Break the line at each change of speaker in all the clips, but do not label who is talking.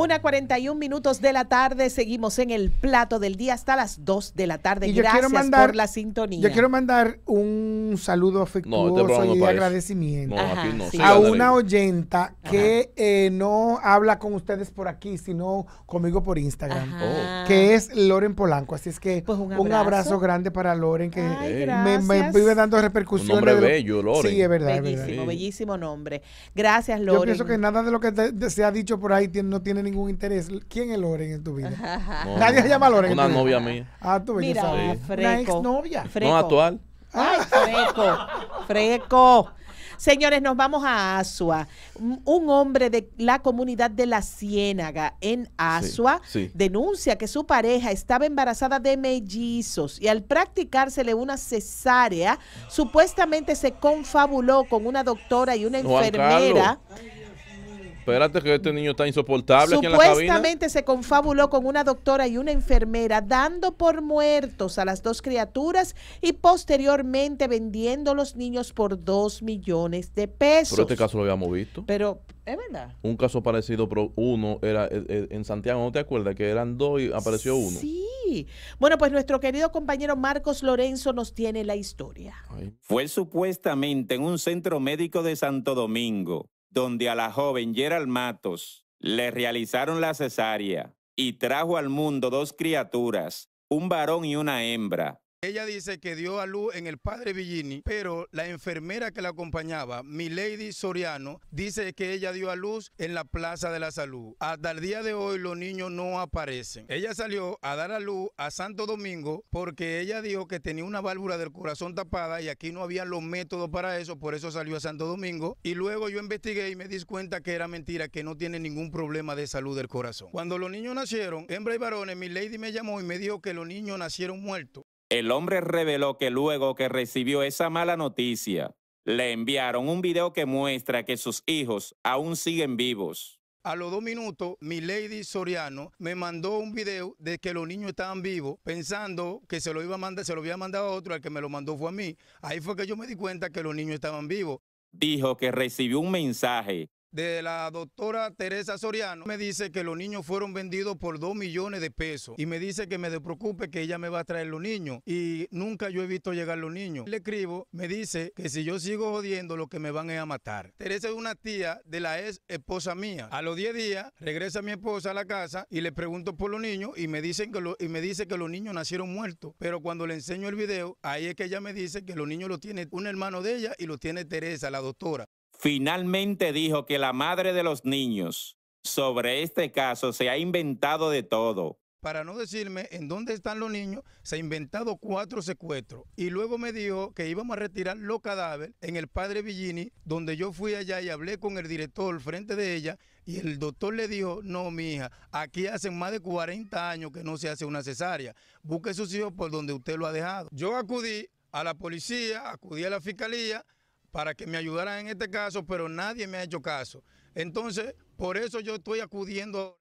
Una 41 minutos de la tarde, seguimos en el plato del día hasta las 2 de la tarde. Gracias por la
sintonía. Yo quiero mandar un un saludo afectuoso y agradecimiento a una oyenta que eh, no habla con ustedes por aquí, sino conmigo por Instagram, que es Loren Polanco. Así es que pues un, abrazo. grande para Loren, que me, vive dando repercusiones. Un nombre bello, Loren. Sí, es verdad. Bellísimo, bellísimo nombre. Gracias, Loren. Yo pienso que nada de lo que se ha dicho por ahí tiene, no tiene ningún interés. ¿Quién es Loren en tu vida? Nadie se llama Loren. Una novia mía. Ah, tu Mira, una exnovia.
No actual. ¡Ay, freco! ¡Freco! Señores, nos vamos a Asua. Un hombre de la comunidad de La Ciénaga en Asua denuncia que su pareja estaba embarazada de mellizos y al practicársele una cesárea, supuestamente se confabuló con una doctora y una enfermera
espérate que este niño está insoportable. Supuestamente aquí
en la se confabuló con una doctora y una enfermera, dando por muertos a las dos criaturas y posteriormente vendiendo los niños por dos millones de pesos. Pero este
caso lo habíamos visto. Pero es verdad. Un caso parecido, pero uno era eh, eh, en Santiago, ¿no te acuerdas? Que eran dos y apareció uno.
Sí. Bueno, pues nuestro querido compañero Marcos Lorenzo nos tiene la historia.
Fue supuestamente en un centro médico de Santo Domingo donde a la joven Gerald Matos le realizaron la cesárea y trajo al mundo dos criaturas, un varón y una hembra,
ella dice que dio a luz en el padre Villini, pero la enfermera que la acompañaba, Milady Soriano, dice que ella dio a luz en la Plaza de la Salud. Hasta el día de hoy los niños no aparecen. Ella salió a dar a luz a Santo Domingo porque ella dijo que tenía una válvula del corazón tapada y aquí no había los métodos para eso, por eso salió a Santo Domingo. Y luego yo investigué y me di cuenta que era mentira, que no tiene ningún problema de salud del corazón. Cuando los niños nacieron, hembra y varones, Milady me llamó y me dijo que los niños nacieron muertos.
El hombre reveló que luego que recibió esa mala noticia, le enviaron un video que muestra que sus hijos aún siguen vivos.
A los dos minutos, mi lady Soriano me mandó un video de que los niños estaban vivos, pensando que se lo iba a mandar, se lo había mandado a otro, al que me lo mandó fue a mí. Ahí fue que yo me di cuenta que los niños estaban vivos.
Dijo que recibió un mensaje
de la doctora Teresa Soriano me dice que los niños fueron vendidos por 2 millones de pesos y me dice que me preocupe que ella me va a traer los niños y nunca yo he visto llegar los niños. Le escribo, me dice que si yo sigo jodiendo lo que me van es a matar. Teresa es una tía de la ex esposa mía. A los 10 días regresa mi esposa a la casa y le pregunto por los niños y me dicen que y me dice que los niños nacieron muertos, pero cuando le enseño el video, ahí es que ella me dice que los niños los tiene un hermano de ella y los tiene Teresa, la doctora
finalmente dijo que la madre de los niños sobre este caso se ha inventado de todo.
Para no decirme en dónde están los niños, se ha inventado cuatro secuestros. Y luego me dijo que íbamos a retirar los cadáveres en el padre Villini, donde yo fui allá y hablé con el director frente de ella. Y el doctor le dijo, no, mija, aquí hacen más de 40 años que no se hace una cesárea. Busque sus hijos por donde usted lo ha dejado. Yo acudí a la policía, acudí a la fiscalía, para que me ayudaran en este caso, pero nadie me ha hecho caso. Entonces, por eso yo estoy acudiendo.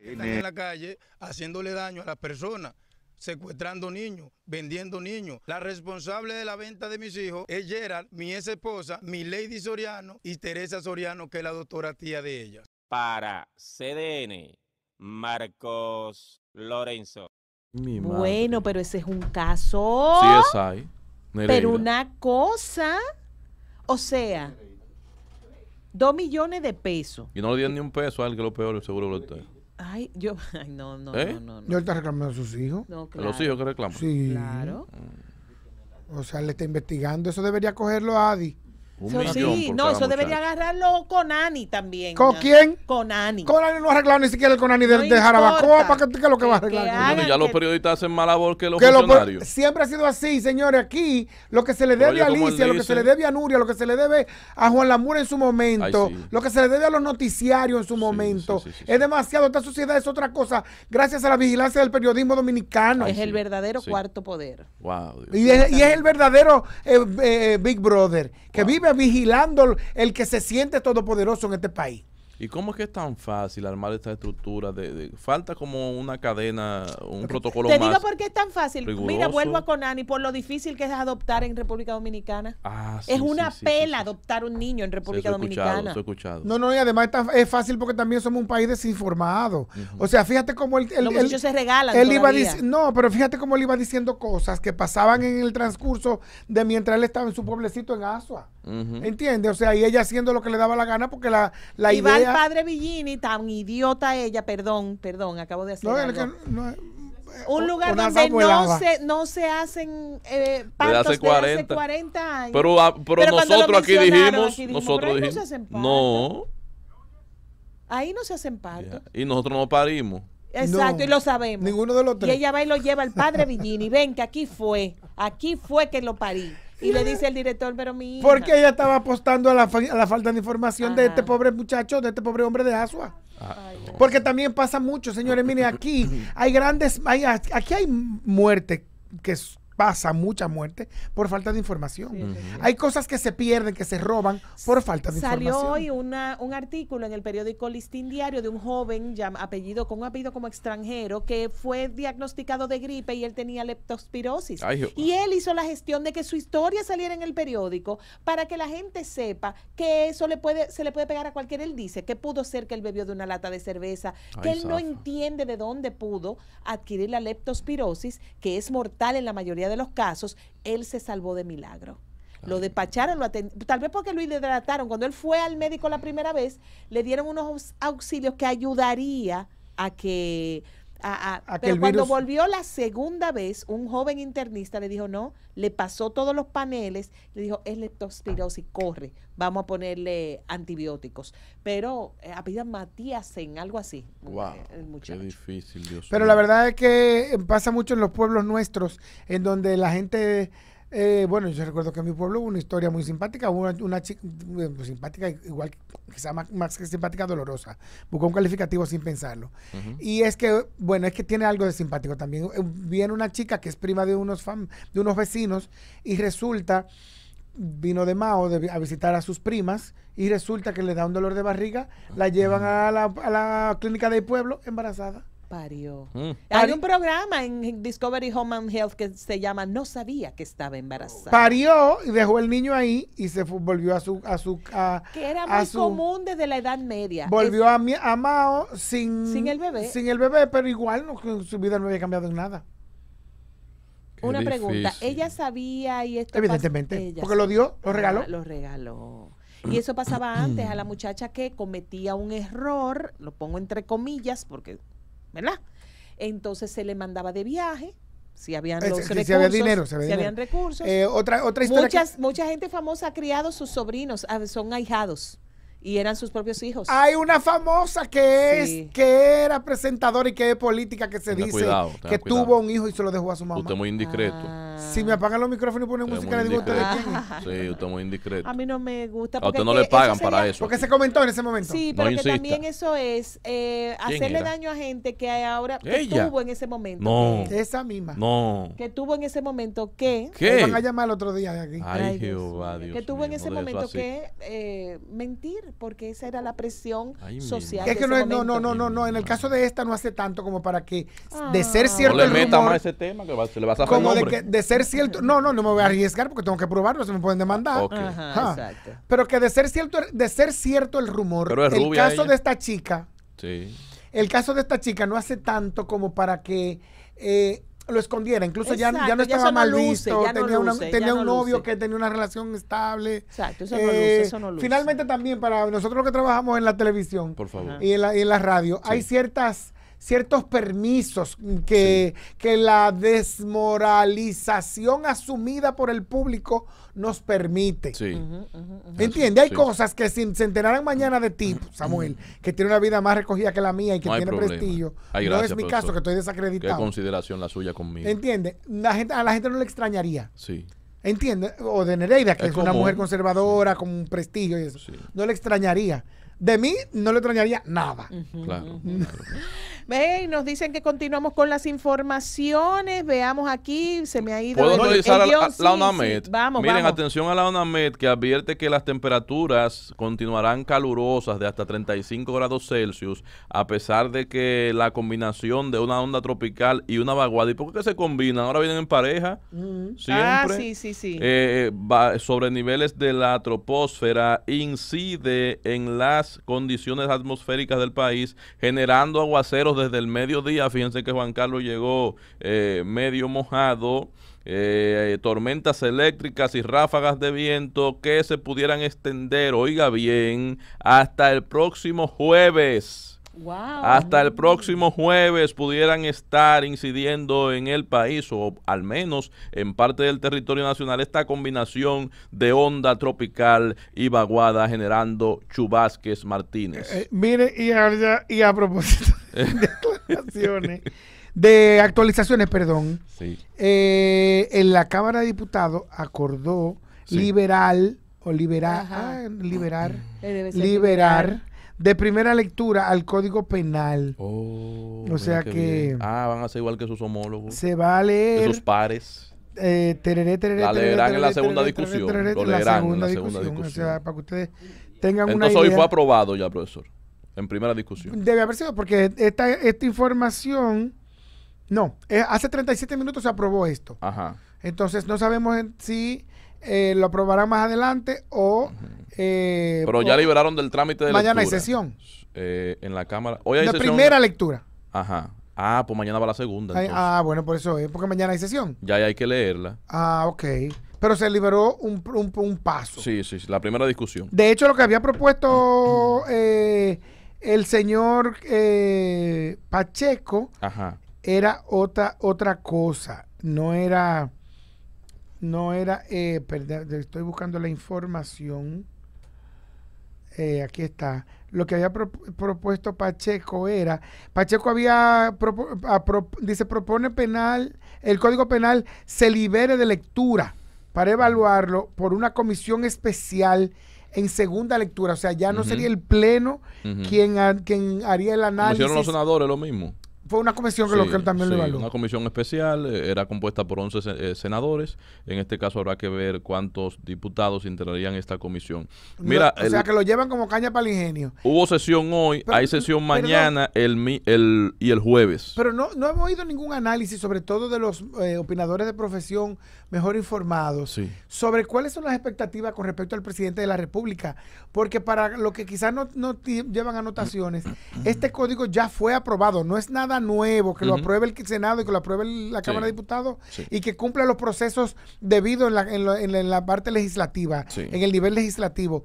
en la calle haciéndole daño a las personas, secuestrando niños, vendiendo niños. La responsable de la venta de mis hijos es Gerald, mi ex esposa, mi Lady Soriano y Teresa Soriano, que es la doctora tía de ella.
Para CDN, Marcos Lorenzo
bueno,
pero ese es un caso. Sí,
es Pero
una cosa. O sea, dos millones de pesos.
Y no le dieron ni un peso a él, que lo peor, seguro lo está.
Ay, yo.
Ay, no, no, ¿Eh? no, no, está reclamando a sus hijos? No, claro. ¿A los hijos que reclaman? Sí. Claro. Mm. O sea, le está investigando. Eso debería cogerlo a Adi sí, no, eso debería agarrarlo con Ani también. ¿Con con quién? con Conani no ha arreglado ni siquiera el Conani de, de Jarabacoa. ¿Para que es lo que va a arreglar?
ya los periodistas hacen más labor que los que
siempre ha sido así, señores. Aquí, lo que se le debe a Alicia, lo que se le debe a Nuria, lo que se le debe a Juan Lamura en su momento, lo que se le debe a los noticiarios en su momento. Es demasiado. Esta sociedad es otra cosa. Gracias a la vigilancia del periodismo dominicano. es el verdadero cuarto poder. y, es, el verdadero eh, eh, Big Brother que vive vigilando el que se
siente todopoderoso en este país. ¿Y cómo es que es tan fácil armar esta estructura? De, falta como una cadena, un protocolo Te digo por
qué es tan fácil. Mira, vuelvo a Conani por lo difícil que es adoptar en República Dominicana.
Ah, es una pela
adoptar un niño en República
Dominicana.
No, no, y además es fácil porque también somos un país desinformado. O sea, fíjate cómo él... se regalan él iba No, pero fíjate cómo él iba diciendo cosas que pasaban en el transcurso de mientras él estaba en su pueblecito en Asua entiende O sea, y ella haciendo lo que le daba la gana porque la, la idea... va el padre
Villini, tan idiota ella, perdón, perdón,
acabo de hacer eh,
un
lugar donde no se, no se hacen eh, hace 40. años. Pero, ah, nosotros aquí dijimos,
nosotros no,
Ahí no se hacen partos
Y nosotros no parimos.
Exacto, y lo sabemos. Ninguno de los tres. Y ella va y lo lleva al padre Villini. Ven, que aquí fue. Aquí fue que lo parí. Y le dice el director, pero mi Porque ella
estaba apostando a la, falta de información de este pobre muchacho, de este pobre hombre de Asua. Ah, Porque también pasa mucho, señores. Miren, aquí hay grandes. hay- aquí hay muerte que es pasa mucha muerte por falta de información. Hay cosas que se pierden, que se roban por falta de información. Salió hoy
un artículo en el periódico Listín Diario de un joven apellido con un apellido como extranjero que fue diagnosticado de gripe y él tenía leptospirosis. y él hizo la gestión de que su historia saliera en el periódico para que la gente sepa que eso le puede se le puede pegar a cualquiera. Él dice que pudo ser que él bebió de una lata de cerveza, que él no entiende de dónde pudo adquirir la leptospirosis, que es mortal en la mayoría de los casos, él se salvó de milagro. Lo despacharon, lo tal vez porque lo hidrataron. Cuando él fue al médico la primera vez, le dieron unos auxilios que ayudaría a que pero cuando volvió la segunda vez, un joven internista le dijo, no, le pasó todos los paneles, le dijo, es leptospirosis, corre, vamos a ponerle antibióticos. Pero eh, Pida Matías en algo así.
Wow, eh, difícil, Dios Pero la
verdad es que pasa mucho en los pueblos nuestros, en donde la gente eh, bueno, yo recuerdo que en mi pueblo hubo una historia muy simpática, una, chica eh, pues, simpática, igual quizá más, que simpática, dolorosa. Buscó un calificativo sin pensarlo. Y es que, bueno, es que tiene algo de simpático también. Eh, viene una chica que es prima de unos, de unos vecinos y resulta, vino de Mao a visitar a sus primas y resulta que le da un dolor de barriga, la llevan a la clínica del pueblo embarazada parió. Mm. Hay un
programa en Discovery Home and Health que se llama No sabía que estaba embarazada.
Parió y dejó el niño ahí y se volvió a su... A su que era muy común
desde la Edad Media. Volvió a,
mi, Mao sin... Sin el bebé. Sin el bebé, pero igual su vida no había cambiado en nada.
Una pregunta, ¿ella sabía y esto Evidentemente, porque lo dio, lo ah, regaló. lo regaló. Y eso pasaba antes a la muchacha que cometía un error, lo pongo entre comillas porque ¿verdad? Entonces se le mandaba de viaje, si habían los recursos, si había dinero, si, había recursos. Eh, otra, otra historia. Muchas, Mucha gente famosa ha criado sus sobrinos, ah, son ahijados y eran sus propios hijos. Hay
una famosa que es que era presentadora y que es política que se dice que tuvo un hijo y se lo dejó a su mamá. Usted
muy indiscreto. Ah,
si me apagan los micrófonos y ponen música, le digo a ustedes
Sí, usted es muy indiscreto. A
mí no me gusta. A usted no le pagan para eso. Porque se comentó en ese
momento. Sí, porque también eso es eh, hacerle daño a gente que ahora que tuvo en ese momento. No. Esa misma. No. Que tuvo en ese momento que. ¿Qué? van a
llamar el otro día de aquí.
Ay, Que tuvo en ese momento que
eh, mentir, porque esa era la presión social. Es que no, no, no, no, no,
no. En el caso de esta no hace tanto como para que, de ser ah. cierto. No le meta más ese tema que se le va a como de que ser cierto, no, no, no me voy a ah. arriesgar porque tengo que probarlo, se me pueden demandar. Pero que de ser cierto, de ser cierto el rumor, el caso de esta chica,
el
caso de esta chica no hace tanto como para que eh, lo escondiera. Incluso ya, no estaba mal luce, visto. tenía, tenía un novio que tenía una relación estable. Exacto, eso, no eh, luce, eso no luce. Finalmente también para nosotros que trabajamos en la televisión Por favor. Y, en la, y en la radio, hay ciertas ciertos permisos, que, que la desmoralización asumida por el público nos permite. Sí. Hay cosas que si se enteraran mañana de ti, Samuel, que tiene una vida más recogida que la mía y que tiene prestigio, no es mi caso, que estoy desacreditado. Qué
consideración la suya conmigo. ¿Entiendes?
La gente, a la gente no le extrañaría. Sí. ¿Entiendes? O de Nereida, que es, una mujer conservadora, con prestigio y eso. No le extrañaría. De mí no le extrañaría nada. claro nos
dicen que continuamos con las informaciones. Veamos aquí, se me ha ido.
el, la UNAMED? Miren, atención a la UNAMED que advierte que las temperaturas continuarán calurosas de hasta 35 grados Celsius, a pesar de que la combinación de una onda tropical y una vaguada, ¿y por qué se combinan? Ahora vienen en pareja,
mm. ah, siempre. Eh,
eh, sobre niveles de la troposfera incide en las condiciones atmosféricas del país, generando aguaceros desde el mediodía. Fíjense que Juan Carlos llegó eh, medio mojado. Eh, tormentas eléctricas y ráfagas de viento que se pudieran extender, oiga bien, hasta el próximo jueves. Hasta el próximo jueves pudieran estar incidiendo en el país o al menos en parte del territorio nacional esta combinación de onda tropical y vaguada generando chubasques Martínez. Eh,
mire, y, y a propósito de actualizaciones, perdón. Sí. Eh, en la Cámara de Diputados acordó liberal o liberar, ah, liberar, liberar, de primera lectura al Código Penal.
Oh, o sea que ah, van a ser igual que sus homólogos. Se va
a leer de sus
pares.
Eh, tereré, la leerán en la segunda discusión. leerán en la segunda discusión. para que ustedes tengan una idea. hoy fue
aprobado ya, profesor en primera discusión.
Debe haber sido, porque esta, esta información. No, eh, hace 37 minutos se aprobó esto. Ajá. Entonces no sabemos si eh, lo aprobarán más adelante o. Eh, Pero ya liberaron
del trámite de mañana hay sesión. en la Cámara. Hoy hay la primera lectura. Ajá. Ah, pues mañana va la segunda.
ah, bueno, por eso es, porque mañana hay sesión.
Ya hay que leerla.
Ah, ok. Pero se liberó un, un, paso.
Sí, sí, la primera discusión.
De hecho, lo que había propuesto. eh, el señor eh, Pacheco era otra, otra cosa, no era, no era, eh, estoy buscando la información. Eh, aquí está. Lo que había propuesto Pacheco era, Pacheco había, dice, propone penal, el Código Penal se libere de lectura para evaluarlo por una comisión especial en segunda lectura. O sea, ya no sería el Pleno quien, quien haría el análisis. hicieron los senadores lo mismo
fue una comisión que lo que también lo evaluó. Una comisión especial, eh, era compuesta por 11 eh, senadores. En este caso habrá que ver cuántos diputados integrarían esta comisión. Mira, o sea, que
lo llevan como caña para el ingenio.
Hubo sesión hoy, hay sesión mañana el, el, y el jueves.
Pero no, no hemos oído ningún análisis, sobre todo de los eh, opinadores de profesión mejor informados, sobre cuáles son las expectativas con respecto al presidente de la República. Porque para lo que quizás no llevan anotaciones, este código ya fue aprobado, no es nada nuevo, que lo apruebe el Senado y que lo apruebe la Cámara de Diputados y que cumpla los procesos debidos en la, en, la parte legislativa, en el nivel legislativo.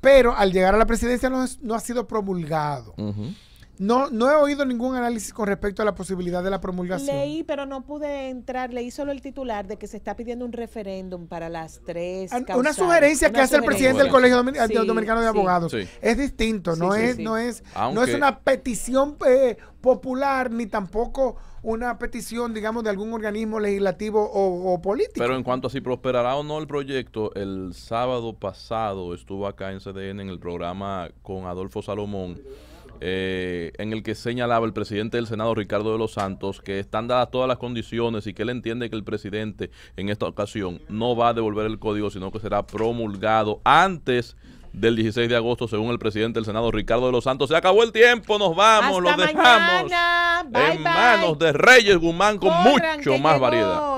Pero al llegar a la presidencia no, ha sido promulgado. No, no he oído ningún análisis con respecto a la posibilidad de la promulgación. Leí,
pero no pude entrar. Leí solo el titular de que se está pidiendo un
referéndum para las tres. Una sugerencia que hace el presidente del Colegio Dominicano de Abogados. Es distinto, no, es, no, es, no es una petición eh, popular ni tampoco una petición, digamos, de algún organismo legislativo o, o, político. Pero
en cuanto a si prosperará o no el proyecto, el sábado pasado estuvo acá en CDN en el programa con Adolfo Salomón eh, en el que señalaba el presidente del Senado, Ricardo de los Santos, que están dadas todas las condiciones y que él entiende que el presidente en esta ocasión no va a devolver el código, sino que será promulgado antes del 16 de agosto, según el presidente del Senado, Ricardo de los Santos. Se acabó el tiempo, nos vamos, los dejamos
en manos
de Reyes Guzmán con mucho más variedad.